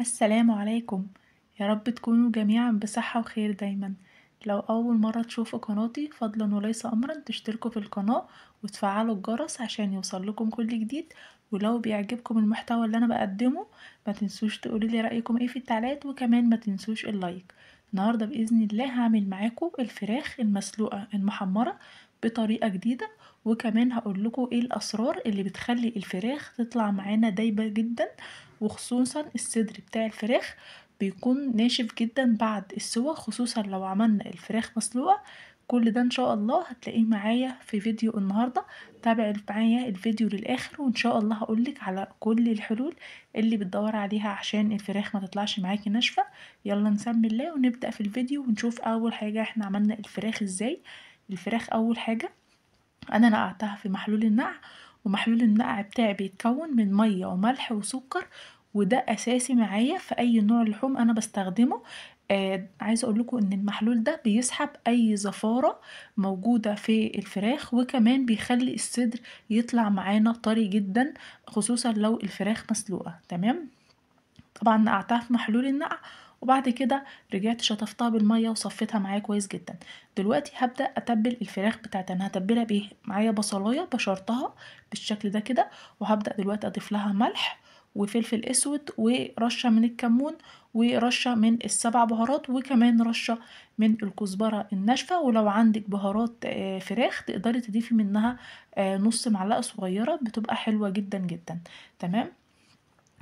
السلام عليكم يا رب تكونوا جميعا بصحة وخير دايما لو أول مرة تشوفوا قناتي فضلا وليس أمرا تشتركوا في القناة وتفعلوا الجرس عشان يوصلكم كل جديد ولو بيعجبكم المحتوى اللي أنا بقدمه ما تنسوش تقولولي رأيكم ايه في التعليقات وكمان ما تنسوش اللايك النهاردة بإذن الله هعمل معاكم الفراخ المسلوقة المحمرة بطريقة جديدة وكمان هقول لكم ايه الأسرار اللي بتخلي الفراخ تطلع معانا دايبة جدا وخصوصا الصدر بتاع الفراخ بيكون ناشف جدا بعد السوى خصوصا لو عملنا الفراخ مسلوقة كل ده ان شاء الله هتلاقيه معايا في فيديو النهاردة تابع معايا الفيديو للاخر وان شاء الله هقولك على كل الحلول اللي بتدور عليها عشان الفراخ ما تطلعش معاكي ناشفة يلا نسمي الله ونبدأ في الفيديو ونشوف اول حاجة احنا عملنا الفراخ ازاي الفراخ اول حاجة انا نقعتها في محلول النقع ومحلول النقع بتاعي بيتكون من مية وملح وسكر وده أساسي معايا في أي نوع لحوم أنا بستخدمه آه عايزه اقول لكم ان المحلول ده بيسحب اي زفاره موجوده في الفراخ وكمان بيخلي الصدر يطلع معانا طري جدا خصوصا لو الفراخ مسلوقه تمام طبعا نقعتها في محلول النقع وبعد كده رجعت شطفتها بالمية وصفيتها معايا كويس جدا دلوقتي هبدأ أتبل الفراخ بتاعتي أنا هتبلها بإيه معايا بصلاية بشرتها بالشكل ده كده وهبدأ دلوقتي أضيف لها ملح وفلفل اسود ورشه من الكمون ورشه من السبع بهارات وكمان رشه من الكزبره الناشفه ولو عندك بهارات آه، فراخ تقدري تضيفي منها آه، نص معلقه صغيره بتبقى حلوه جدا جدا تمام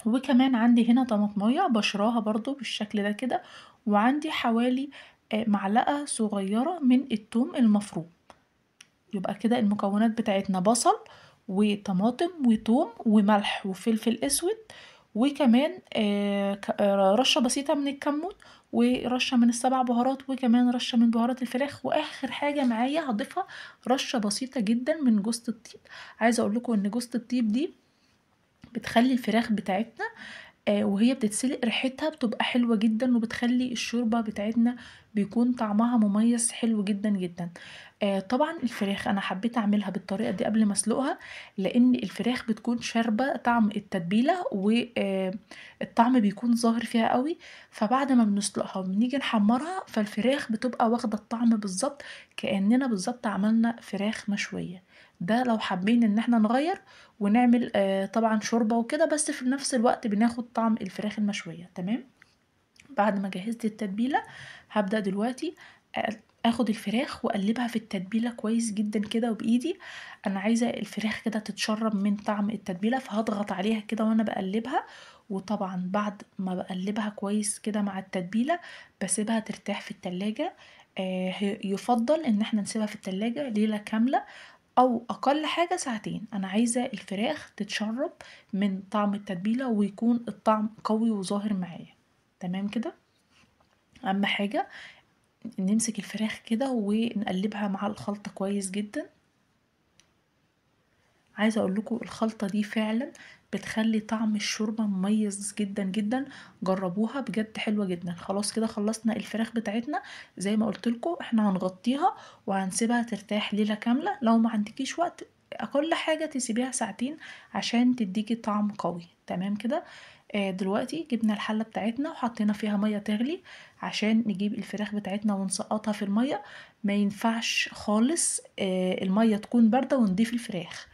وكمان عندي هنا طماطميه بشراها برضو بالشكل ده كده وعندي حوالي آه، معلقه صغيره من التوم المفروم يبقى كده المكونات بتاعتنا بصل وطماطم وتوم وملح وفلفل اسود وكمان آه، آه، رشة بسيطة من الكمون ورشة من السبع بهارات وكمان رشة من بهارات الفراخ واخر حاجة معايا هضيفها رشة بسيطة جدا من جوزة الطيب عايزة اقول لكم ان جوزة الطيب دي بتخلي الفراخ بتاعتنا آه، وهي بتتسلق ريحتها بتبقى حلوة جدا وبتخلي الشوربة بتاعتنا بيكون طعمها مميز حلو جدا جدا آه، طبعا الفراخ انا حبيت اعملها بالطريقة دي قبل ما اسلقها لان الفراخ بتكون شاربة طعم التتبيلة والطعم آه، بيكون ظاهر فيها قوي فبعد ما بنسلقها وبنيجي نحمرها فالفراخ بتبقى واخدة الطعم بالظبط كأننا بالظبط عملنا فراخ مشوية ده لو حابين ان احنا نغير ونعمل آه طبعا شوربه وكده بس في نفس الوقت بناخد طعم الفراخ المشويه تمام بعد ما جهزت التتبيله هبدا دلوقتي اخد الفراخ واقلبها في التتبيله كويس جدا كده وبايدي انا عايزه الفراخ كده تتشرب من طعم التتبيله فهضغط عليها كده وانا بقلبها وطبعا بعد ما بقلبها كويس كده مع التتبيله بسيبها ترتاح في التلاجة آه، يفضل ان احنا نسيبها في التلاجة ليلة كاملة او اقل حاجه ساعتين انا عايزه الفراخ تتشرب من طعم التتبيله ويكون الطعم قوي وظاهر معايا تمام كده اهم حاجه نمسك الفراخ كده ونقلبها مع الخلطه كويس جدا عايزه اقول لكم الخلطه دي فعلا بتخلي طعم الشوربه مميز جدا جدا جربوها بجد حلوه جدا خلاص كده خلصنا الفراخ بتاعتنا زي ما قلت لكم احنا هنغطيها وهنسيبها ترتاح ليله كامله لو ما عندكيش وقت اقل حاجه تسيبيها ساعتين عشان تديكي طعم قوي تمام كده آه، دلوقتي جبنا الحله بتاعتنا وحطينا فيها ميه تغلي عشان نجيب الفراخ بتاعتنا ونسقطها في الميه ما ينفعش خالص آه، الميه تكون بارده ونضيف الفراخ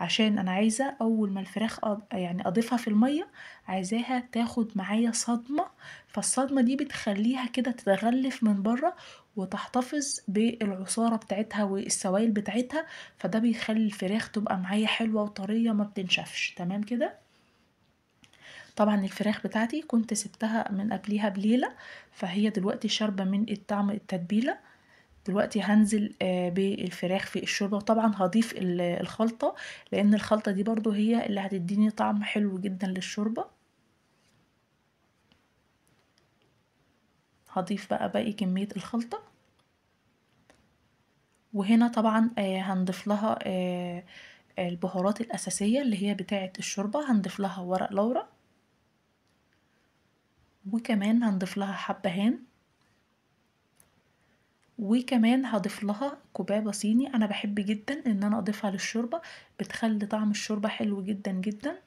عشان انا عايزه اول ما الفراخ يعني اضيفها في الميه عايزاها تاخد معايا صدمه فالصدمه دي بتخليها كده تتغلف من بره وتحتفظ بالعصاره بتاعتها والسوائل بتاعتها فده بيخلي الفراخ تبقى معايا حلوه وطريه ما بتنشفش تمام كده طبعا الفراخ بتاعتي كنت سبتها من قبليها بليله فهي دلوقتي شاربه من الطعم التتبيله دلوقتي هنزل آه، بالفراخ في الشوربه وطبعا هضيف الخلطه لان الخلطه دي برضو هي اللي هتديني طعم حلو جدا للشوربه هضيف بقى باقي كميه الخلطه وهنا طبعا آه، هنضيف لها آه، البهارات الاساسيه اللي هي بتاعه الشوربه هنضيف لها ورق لورا وكمان هنضيف لها حبهان وكمان هضيف لها كوباية صيني انا بحب جدا ان انا اضيفها للشوربة بتخلي طعم الشوربة حلو جدا جدا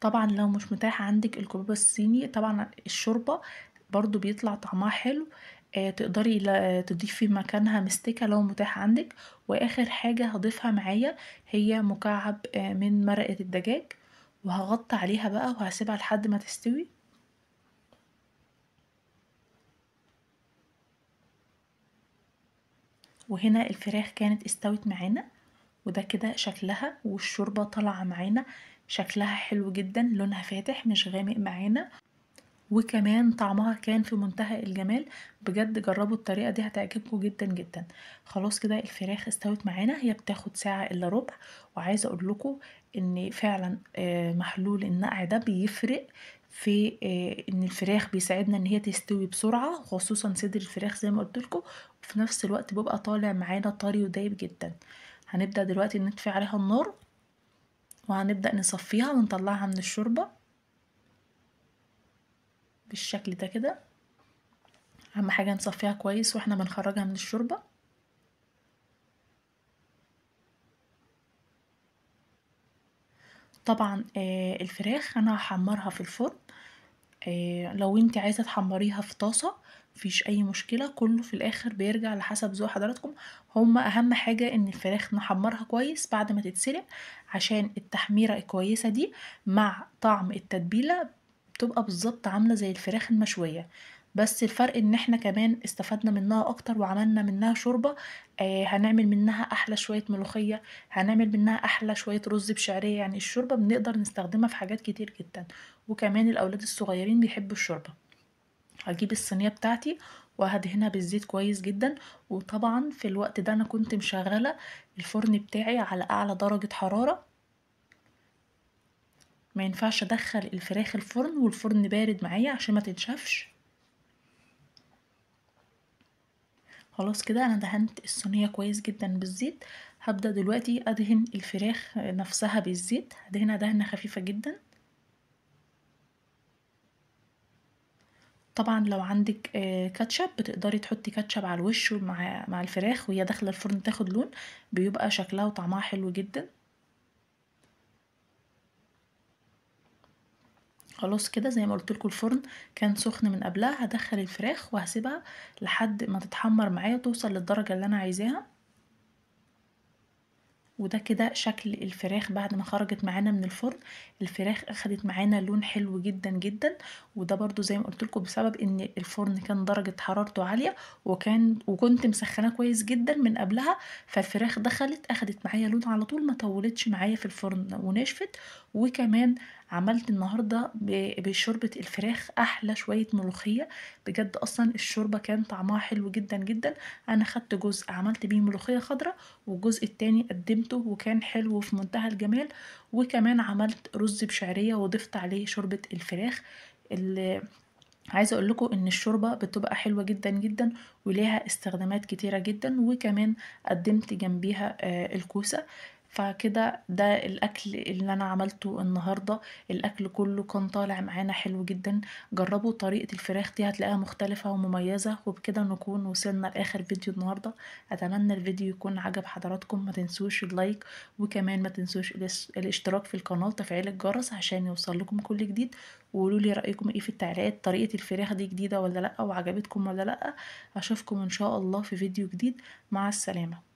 طبعا لو مش متاح عندك الكوباية الصيني طبعا الشوربة برضو بيطلع طعمها حلو آه تقدري تضيفي مكانها مستكة لو متاح عندك واخر حاجة هضيفها معايا هي مكعب آه، من مرقة الدجاج وهغطي عليها بقى وهسيبها لحد ما تستوي وهنا الفراخ كانت استوت معانا وده كده شكلها والشوربة طالعة معانا شكلها حلو جدا لونها فاتح مش غامق معانا وكمان طعمها كان في منتهى الجمال بجد جربوا الطريقة دي هتعجبكم جدا جدا خلاص كده الفراخ استوت معانا هي بتاخد ساعة الا ربع وعايزة اقول لكم ان فعلا آه، محلول النقع ده بيفرق في آه، ان الفراخ بيساعدنا ان هي تستوي بسرعة خصوصا صدر الفراخ زي ما قلت لكم وفي نفس الوقت بيبقى طالع معانا طري ودايب جدا هنبدأ دلوقتي نطفي عليها النار وهنبدأ نصفيها ونطلعها من الشوربة بالشكل ده كده اهم حاجة نصفيها كويس واحنا بنخرجها من الشوربة طبعا آه، الفراخ انا هحمرها في الفرن آه، لو انت عايزة تحمريها في طاسة مفيش اي مشكلة كله في الاخر بيرجع لحسب ذوق حضراتكم هما اهم حاجة ان الفراخ نحمرها كويس بعد ما تتسلق عشان التحميرة الكويسة دي مع طعم التتبيلة بتبقى بالظبط عاملة زي الفراخ المشوية بس الفرق ان احنا كمان استفدنا منها اكتر وعملنا منها شوربة آه هنعمل منها احلى شوية ملوخية هنعمل منها احلى شوية رز بشعرية يعني الشوربة بنقدر نستخدمها في حاجات كتير جدا وكمان الاولاد الصغيرين بيحبوا الشوربة هجيب الصينية بتاعتي وهدهنها بالزيت كويس جدا وطبعا في الوقت ده انا كنت مشغلة الفرن بتاعي على اعلى درجة حرارة ما ينفعش ادخل الفراخ الفرن والفرن بارد معايا عشان ما تنشفش خلاص كده انا دهنت الصينيه كويس جدا بالزيت هبدا دلوقتي ادهن الفراخ نفسها بالزيت هدهنها دهنه خفيفه جدا طبعا لو عندك آه، كاتشب بتقدري تحطي كاتشب على الوش مع مع الفراخ وهي داخله الفرن تاخد لون بيبقى شكلها وطعمها حلو جدا خلاص كده زي ما قلت لكم الفرن كان سخن من قبلها هدخل الفراخ وهسيبها لحد ما تتحمر معايا وتوصل للدرجه اللي انا عايزاها وده كده شكل الفراخ بعد ما خرجت معانا من الفرن الفراخ اخدت معانا لون حلو جدا جدا وده برضو زي ما قلت لكم بسبب ان الفرن كان درجه حرارته عاليه وكان وكنت مسخناه كويس جدا من قبلها فالفراخ دخلت اخدت معايا لون على طول ما طولتش معايا في الفرن ونشفت وكمان عملت النهاردة بشوربة الفراخ أحلى شوية ملوخية بجد أصلا الشوربة كان طعمها حلو جدا جدا أنا خدت جزء عملت بيه ملوخية خضراء والجزء التاني قدمته وكان حلو في منتهى الجمال وكمان عملت رز بشعرية وضفت عليه شوربة الفراخ اللي عايزه اقول لكم ان الشوربه بتبقى حلوه جدا جدا وليها استخدامات كتيره جدا وكمان قدمت جنبيها آه، الكوسه فكده ده الاكل اللي انا عملته النهارده الاكل كله كان طالع معانا حلو جدا جربوا طريقه الفراخ دي هتلاقيها مختلفه ومميزه وبكده نكون وصلنا لاخر فيديو النهارده اتمنى الفيديو يكون عجب حضراتكم ما تنسوش اللايك وكمان ما تنسوش الاشتراك في القناه وتفعيل الجرس عشان يوصل لكم كل جديد وقولوا لي رايكم ايه في التعليقات طريقه الفراخ دي جديده ولا لا وعجبتكم ولا لا اشوفكم ان شاء الله في فيديو جديد مع السلامه